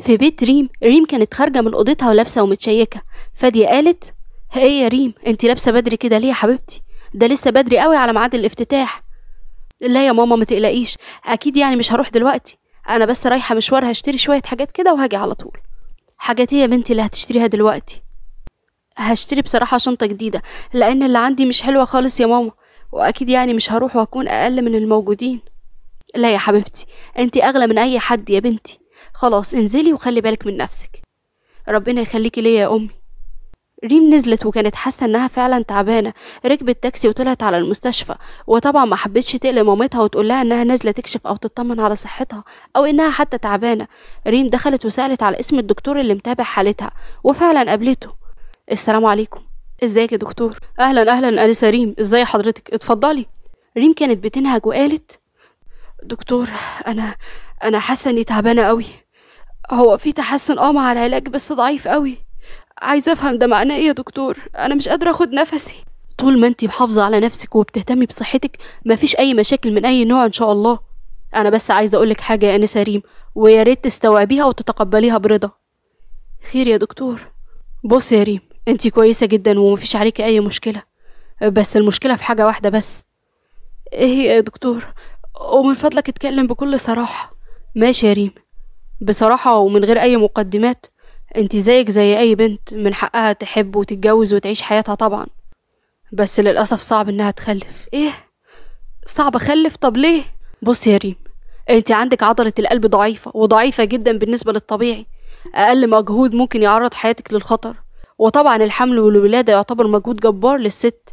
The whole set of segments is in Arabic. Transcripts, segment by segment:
في بيت ريم ريم كانت خارجة من أوضتها ولابسة ومتشيكة فادية قالت ايه يا ريم انت لابسة بدري كده ليه يا حبيبتي ده لسه بدري قوي على ميعاد الافتتاح لا يا ماما ما تقلقيش اكيد يعني مش هروح دلوقتي انا بس رايحة مشوار هشتري شوية حاجات كده وهاجي على طول حاجات ايه يا بنتي اللي هتشتريها دلوقتي هشتري بصراحة شنطة جديدة لأن اللي عندي مش حلوة خالص يا ماما وأكيد يعني مش هروح وأكون أقل من الموجودين لا يا حبيبتي أنت أغلى من أي حد يا بنتي خلاص انزلي وخلي بالك من نفسك ربنا يخليكي ليا يا امي ريم نزلت وكانت حاسه انها فعلا تعبانه ركبت تاكسي وطلعت على المستشفى وطبعا ما حبتش تقلق مامتها وتقول لها انها نازله تكشف او تطمن على صحتها او انها حتى تعبانه ريم دخلت وسالت على اسم الدكتور اللي متابع حالتها وفعلا قابلته السلام عليكم ازيك يا دكتور اهلا اهلا انسه ريم ازاي حضرتك اتفضلي ريم كانت بتنهج وقالت دكتور انا انا حاسه اني تعبانه قوي هو في تحسن اه مع العلاج بس ضعيف قوي عايزه افهم ده معناه ايه يا دكتور انا مش قادره اخد نفسي طول ما انتي محافظه على نفسك وبتهتمي بصحتك مفيش اي مشاكل من اي نوع ان شاء الله انا بس عايزه اقولك حاجه يا انسه ريم ويا ريت تستوعبيها وتتقبليها برضا خير يا دكتور بص يا ريم انتي كويسه جدا ومفيش عليكي اي مشكله بس المشكله في حاجه واحده بس ايه يا دكتور ومن فضلك اتكلم بكل صراحه ماشي يا ريم بصراحة ومن غير أي مقدمات انت زيك زي أي بنت من حقها تحب وتتجوز وتعيش حياتها طبعا بس للأسف صعب إنها تخلف إيه؟ صعب أخلف طب ليه؟ بص يا ريم انت عندك عضلة القلب ضعيفة وضعيفة جدا بالنسبة للطبيعي أقل مجهود ممكن يعرض حياتك للخطر وطبعا الحمل والولادة يعتبر مجهود جبار للست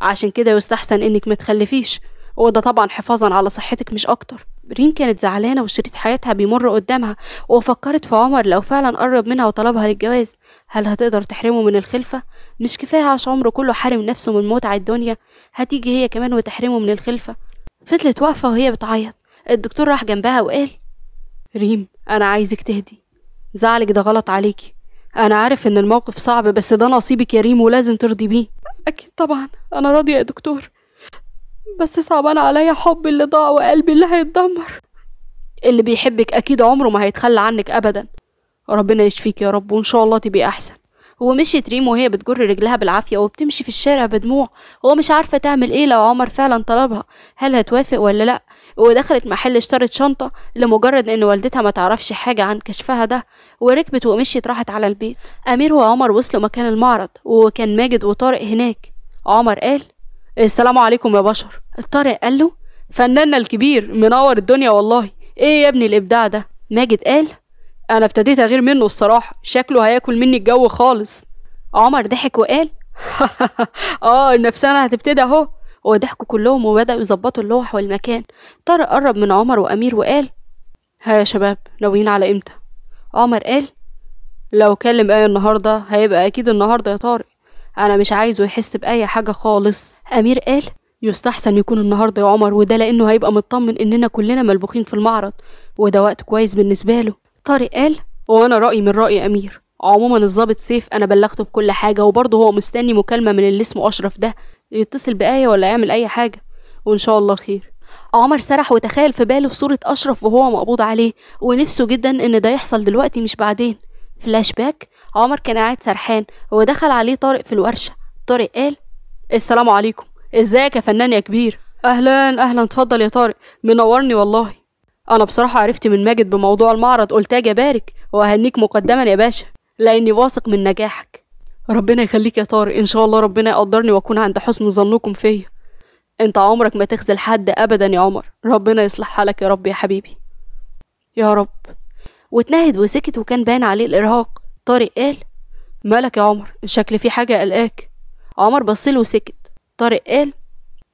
عشان كده يستحسن انك متخلفيش وده طبعا حفاظا على صحتك مش اكتر ريم كانت زعلانة وشريط حياتها بيمر قدامها وفكرت في عمر لو فعلا قرب منها وطلبها للجواز هل هتقدر تحرمه من الخلفة؟ مش كفاية عشان عمره كله حارم نفسه من متع الدنيا هتيجي هي كمان وتحرمه من الخلفة فضلت واقفة وهي بتعيط الدكتور راح جنبها وقال ريم أنا عايزك تهدي زعلك ده غلط عليكي أنا عارف إن الموقف صعب بس ده نصيبك يا ريم ولازم ترضي بيه أكيد طبعا أنا راضية يا دكتور بس صعبان عليا حبي اللي ضاع وقلبي اللي هيتدمر اللي بيحبك أكيد عمره ما هيتخلى عنك أبدا ربنا يشفيك يا رب وإن شاء الله تبقي أحسن ومشيت ريم وهي بتجر رجلها بالعافية وبتمشي في الشارع بدموع هو مش عارفة تعمل ايه لو عمر فعلا طلبها هل هتوافق ولا لأ ودخلت محل اشترت شنطة لمجرد ان والدتها ما تعرفش حاجة عن كشفها ده وركبت ومشيت راحت على البيت أمير وعمر وصلوا مكان المعرض وكان ماجد وطارق هناك عمر قال السلام عليكم يا بشر الطارق قال له فناننا الكبير منور الدنيا والله ايه يا ابني الابداع ده ماجد قال انا ابتديت اغير منه الصراحه شكله هياكل مني الجو خالص عمر ضحك وقال اه النفسانه هتبتدي اهو وضحكوا كلهم وبداوا يظبطوا اللوح والمكان طارق قرب من عمر وامير وقال ها يا شباب ناويين على امتى عمر قال لو كلم ايه النهارده هيبقى اكيد النهارده يا طارق أنا مش عايزه يحس بأي حاجة خالص أمير قال يستحسن يكون النهاردة يا عمر وده لأنه هيبقى مطمن إننا كلنا ملبوخين في المعرض وده وقت كويس بالنسبة له طارق قال وأنا رأيي من رأي أمير عموما الظابط سيف أنا بلغته بكل حاجة وبرضه هو مستني مكالمة من اللي اسمه أشرف ده يتصل بآية ولا يعمل أي حاجة وإن شاء الله خير عمر سرح وتخيل في باله صورة أشرف وهو مقبوض عليه ونفسه جدا إن ده يحصل دلوقتي مش بعدين فلاش باك عمر كان قاعد سرحان ودخل عليه طارق في الورشة طارق قال السلام عليكم ازيك يا فنان يا كبير اهلا اهلا اتفضل يا طارق منورني والله انا بصراحة عرفت من ماجد بموضوع المعرض قلت اجي ابارك واهنيك مقدما يا باشا لاني واثق من نجاحك ربنا يخليك يا طارق ان شاء الله ربنا يقدرني واكون عند حسن ظنكم فيا انت عمرك ما تخزل حد ابدا يا عمر ربنا يصلح حالك يا رب يا حبيبي يا رب واتنهد وسكت وكان باين عليه الارهاق طارق قال مالك يا عمر شكل في حاجة قلقاك عمر بصله وسكت طارق قال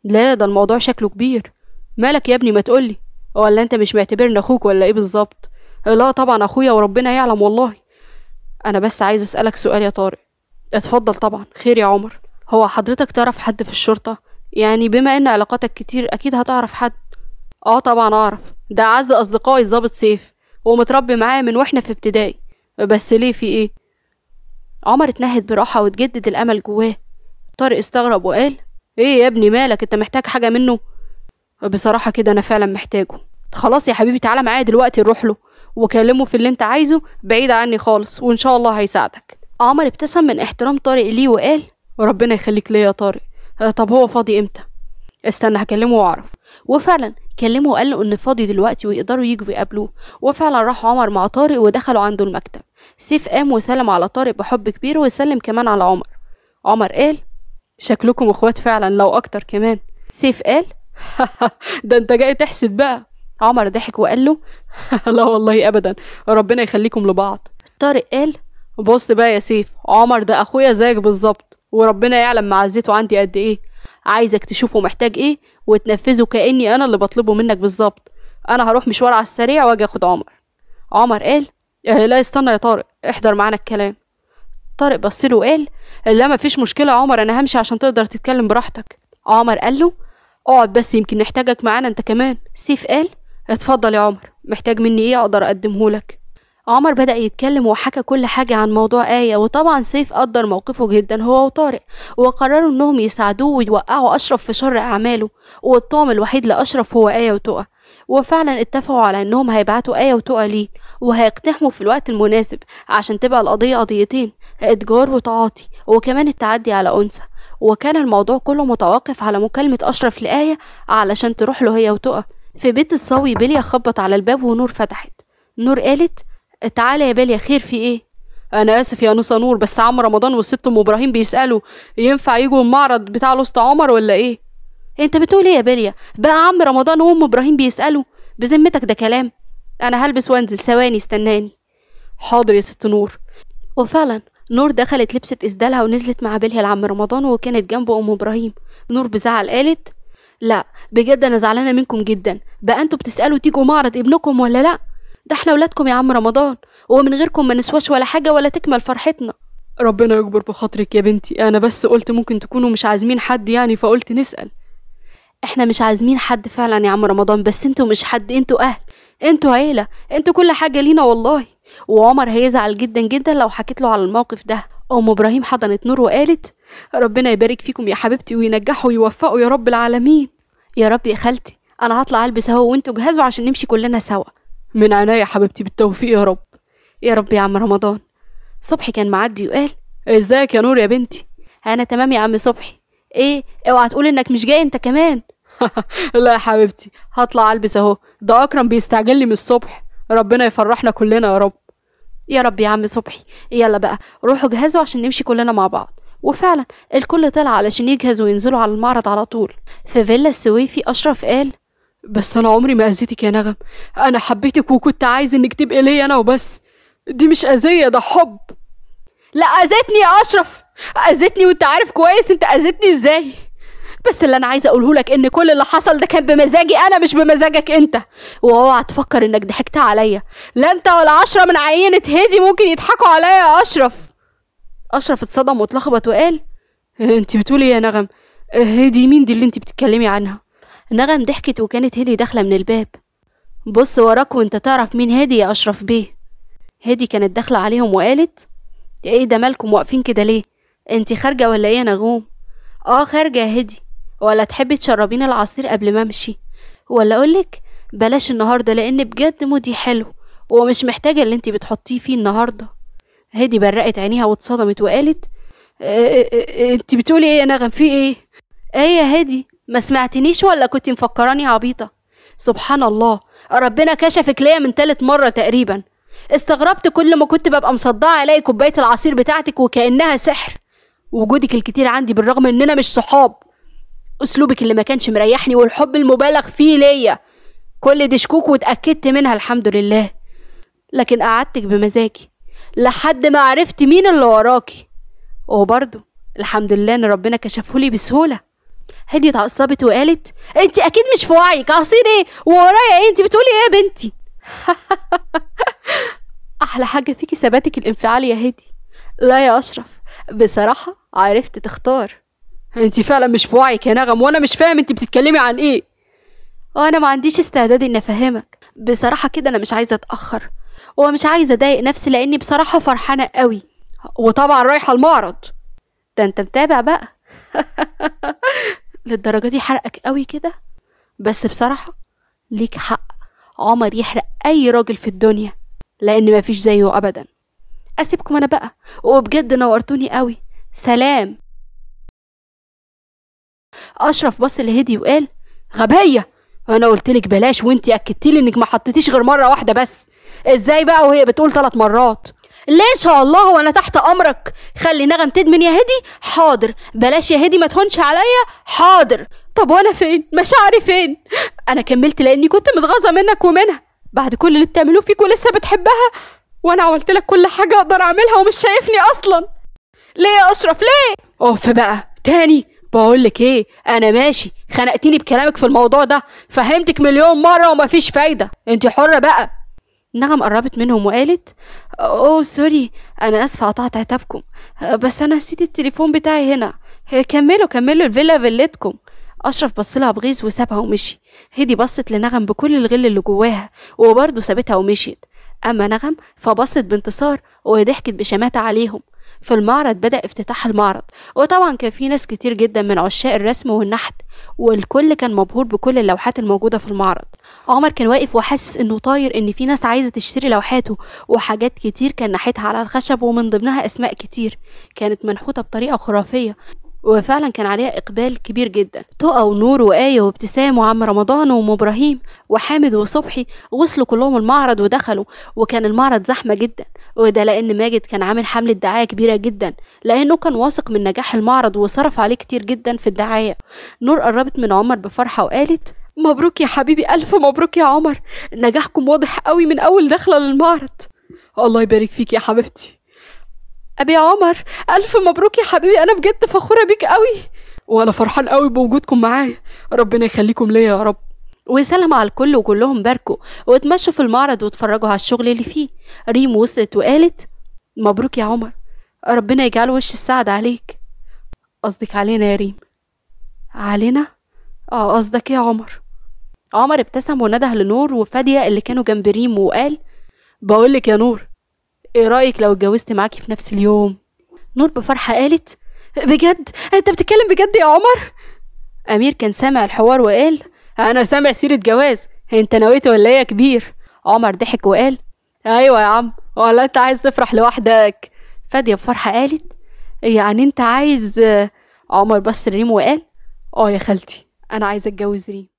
لا ده الموضوع شكله كبير مالك يا ابني ما تقولي ولا انت مش معتبرني اخوك ولا ايه بالظبط لا طبعا اخويا وربنا يعلم والله انا بس عايز اسالك سؤال يا طارق اتفضل طبعا خير يا عمر هو حضرتك تعرف حد في الشرطه يعني بما ان علاقاتك كتير اكيد هتعرف حد اه طبعا اعرف ده اعز اصدقائي الظابط سيف ومتربي معاه من واحنا في ابتدائي بس ليه في ايه عمر اتنهد براحة وتجدد الأمل جواه طارق استغرب وقال ايه يا ابني مالك انت محتاج حاجة منه بصراحة كده أنا فعلا محتاجه خلاص يا حبيبي تعالى معايا دلوقتي نروح له وكلمه في اللي انت عايزه بعيد عني خالص وان شاء الله هيساعدك عمر ابتسم من احترام طارق ليه وقال ربنا يخليك ليا يا طارق طب هو فاضي امتى استنى هكلمه واعرف وفعلا كلمه وقال له ان فاضي دلوقتي ويقدروا يجوا يقابلوه وفعلا راح عمر مع طارق ودخلوا عنده المكتب سيف قام وسلم على طارق بحب كبير وسلم كمان على عمر عمر قال شكلكم اخوات فعلا لو اكتر كمان سيف قال ده انت جاي تحسد بقى عمر ضحك وقال له لا والله ابدا ربنا يخليكم لبعض طارق قال بص بقى يا سيف عمر ده اخويا زيك بالظبط وربنا يعلم معزته عندي قد ايه عايزك تشوفه محتاج ايه وتنفذه كاني انا اللي بطلبه منك بالظبط انا هروح مشوار على السريع واجي اخد عمر عمر قال آه، لا استنى يا طارق احضر معانا الكلام طارق بصله وقال لا مفيش مشكله عمر انا همشي عشان تقدر تتكلم براحتك عمر قال له اقعد بس يمكن نحتاجك معانا انت كمان سيف قال اتفضل يا عمر محتاج مني ايه اقدر اقدمه لك عمر بدأ يتكلم وحكى كل حاجة عن موضوع آية وطبعا سيف قدر موقفه جدا هو وطارق وقرروا انهم يساعدوه ويوقعوا أشرف في شر أعماله والطعم الوحيد لأشرف هو آية وتقى وفعلا اتفقوا على انهم هيبعتوا آية وتقى ليه وهيقتحموا في الوقت المناسب عشان تبقى القضية قضيتين إتجار وتعاطي وكمان التعدي على أنثى وكان الموضوع كله متوقف على مكالمة أشرف لآية علشان تروح له هي وتقى في بيت الصاوي بليا خبط على الباب ونور فتحت نور قالت تعالى يا يا خير في ايه انا اسف يا نوسه نور بس عم رمضان والست ام ابراهيم بيسالوا ينفع يجوا المعرض بتاع الوسط عمر ولا ايه انت بتقول ايه يا بالي بقى عم رمضان وام ابراهيم بيسالوا بذمتك ده كلام انا هلبس وانزل ثواني استناني حاضر يا ست نور وفعلا نور دخلت لبست اسدالها ونزلت مع بلها لعم رمضان وكانت جنبه ام ابراهيم نور بزعل قالت لا بجد انا زعلانه منكم جدا بقى انتوا بتسالوا تيجوا معرض ابنكم ولا لا ده احنا ولادكم يا عم رمضان ومن غيركم ما نسواش ولا حاجة ولا تكمل فرحتنا ربنا يكبر بخاطرك يا بنتي انا بس قلت ممكن تكونوا مش عازمين حد يعني فقلت نسأل احنا مش عازمين حد فعلا يا عم رمضان بس انتوا مش حد انتوا اهل انتوا عيلة انتوا كل حاجة لينا والله وعمر هيزعل جدا جدا لو حكيت له على الموقف ده ام ابراهيم حضنت نور وقالت ربنا يبارك فيكم يا حبيبتي وينجحوا ويوفقوا يا رب العالمين يا رب يا خالتي انا هطلع البس اهو وانتوا جهزوا عشان نمشي كلنا سوا من عناية حبيبتي بالتوفيق يا رب يا رب يا عم رمضان صبحي كان معدي وقال ازيك يا نور يا بنتي انا تمام يا عم صبحي ايه اوعى تقول انك مش جاي انت كمان لا يا حبيبتي هطلع البس اهو ده اكرم بيستعجلني من الصبح ربنا يفرحنا كلنا يا رب يا رب يا عم صبحي يلا بقى روحوا جهزوا عشان نمشي كلنا مع بعض وفعلا الكل طلع علشان يجهز وينزلوا على المعرض على طول في فيلا السويفي أشرف قال بس انا عمري ما اذيتك يا نغم انا حبيتك وكنت عايز انك تبقي ليا انا وبس دي مش اذيه ده حب لا اذتني يا اشرف اذتني وانت عارف كويس انت اذتني ازاي بس اللي انا عايزه اقوله لك ان كل اللي حصل ده كان بمزاجي انا مش بمزاجك انت واوعى تفكر انك ضحكت عليا لا انت ولا عشرة من عينة هدي ممكن يضحكوا عليا يا اشرف اشرف اتصدم واتلخبط وقال انت بتقولي إيه يا نغم هدي مين دي اللي انت بتتكلمي عنها نغم ضحكت وكانت هدي داخلة من الباب بص وراك وانت تعرف مين هادي يا أشرف بيه هدي كانت داخلة عليهم وقالت ايه ده مالكم واقفين كده ليه انت خارجة ولا ايه يا نغوم اه خارجة يا هدي ولا تحبي تشربين العصير قبل ما امشي ولا اقولك بلاش النهارده لان بجد مودي حلو ومش محتاجه اللي انت بتحطيه فيه النهارده هدي برقت عينيها واتصدمت وقالت آه، آه، آه، انت بتقولي ايه يا نغم في ايه ايه يا هدي ما سمعتنيش ولا كنت مفكراني عبيطه سبحان الله ربنا كشفك ليا من تالت مره تقريبا استغربت كل ما كنت ببقى مصدعه الاقي كوبايه العصير بتاعتك وكانها سحر وجودك الكتير عندي بالرغم اننا مش صحاب اسلوبك اللي ما كانش مريحني والحب المبالغ فيه ليا كل دي شكوك واتاكدت منها الحمد لله لكن قعدتك بمزاجي لحد ما عرفت مين اللي وراكي وبرضه الحمد لله ان ربنا كشفهولي بسهوله هدي اتعصبت وقالت انت اكيد مش في وعيك قاصين ايه وورايا ايه انت بتقولي ايه يا بنتي احلى حاجه فيكي ثباتك الانفعالي يا هدي لا يا اشرف بصراحه عرفت تختار انت فعلا مش في وعيك يا نغم وانا مش فاهم انت بتتكلمي عن ايه وانا ما عنديش استعداد اني افهمك بصراحه كده انا مش عايزه اتاخر ومش عايزه اضايق نفسي لاني بصراحه فرحانه قوي وطبعا رايحه المعرض ده انت متابع بقى للدرجة دي حرقك قوي كده بس بصراحة ليك حق عمر يحرق أي راجل في الدنيا لأن مفيش زيه أبدا أسيبكم أنا بقى وبجد نورتوني قوي سلام أشرف بص لهدي وقال غبية أنا قلتلك بلاش وأنتي أكدتيلي إنك ما حطيتيش غير مرة واحدة بس إزاي بقى وهي بتقول ثلاث مرات لا شاء الله وانا تحت امرك خلي نغم تدمن يا هدي حاضر بلاش يا هدي ما تهونش عليا حاضر طب وانا فين مشاعري فين انا كملت لاني كنت متغاظه منك ومنها بعد كل اللي بتعملوه فيك ولسه بتحبها وانا عملت لك كل حاجه اقدر اعملها ومش شايفني اصلا ليه يا اشرف ليه اوف بقى تاني بقول لك ايه انا ماشي خنقتيني بكلامك في الموضوع ده فهمتك مليون مره ومفيش فايده انت حره بقى نغم قربت منهم وقالت اوه سوري انا اسفه قطعت عتابكم بس انا نسيت التليفون بتاعي هنا كملوا كملوا الفيلا فيلتكم اشرف بصلها بغيظ وسابها ومشي هدي بصت لنغم بكل الغل اللي جواها وبرضه سابتها ومشيت اما نغم فبصت بانتصار وضحكت بشماتة عليهم في المعرض بدأ افتتاح المعرض وطبعا كان في ناس كتير جدا من عشاق الرسم والنحت والكل كان مبهور بكل اللوحات الموجودة في المعرض عمر كان واقف وحاسس انه طاير ان في ناس عايزة تشتري لوحاته وحاجات كتير كان ناحيتها على الخشب ومن ضمنها اسماء كتير كانت منحوتة بطريقة خرافية وفعلا كان عليها إقبال كبير جدا طقة ونور وآية وابتسام وعم رمضان وأم إبراهيم وحامد وصبحي وصلوا كلهم المعرض ودخلوا وكان المعرض زحمة جدا وده لأن ماجد كان عامل حملة دعاية كبيرة جدا لأنه كان واثق من نجاح المعرض وصرف عليه كتير جدا في الدعاية نور قربت من عمر بفرحة وقالت مبروك يا حبيبي ألف مبروك يا عمر نجاحكم واضح قوي من أول دخلة للمعرض الله يبارك فيك يا حبيبتي أبي عمر ألف مبروك يا حبيبي أنا بجد فخورة بيك قوي وأنا فرحان قوي بوجودكم معايا ربنا يخليكم ليا يا رب وسلم على الكل وكلهم باركوا واتمشوا في المعرض واتفرجوا على الشغل اللي فيه ريم وصلت وقالت مبروك يا عمر ربنا يجعل وش السعد عليك قصدك علينا يا ريم علينا اه قصدك يا عمر عمر ابتسم ونده لنور وفادية اللي كانوا جنب ريم وقال بقولك يا نور ايه رايك لو اتجوزت معاكي في نفس اليوم نور بفرحه قالت بجد انت بتتكلم بجد يا عمر امير كان سامع الحوار وقال انا سامع سيره جواز انت نويت ولا ايه يا كبير عمر ضحك وقال ايوه يا عم ولا انت عايز تفرح لوحدك فاديه بفرحه قالت يعني انت عايز عمر بص ريم وقال اه يا خالتي انا عايزه اتجوز ريم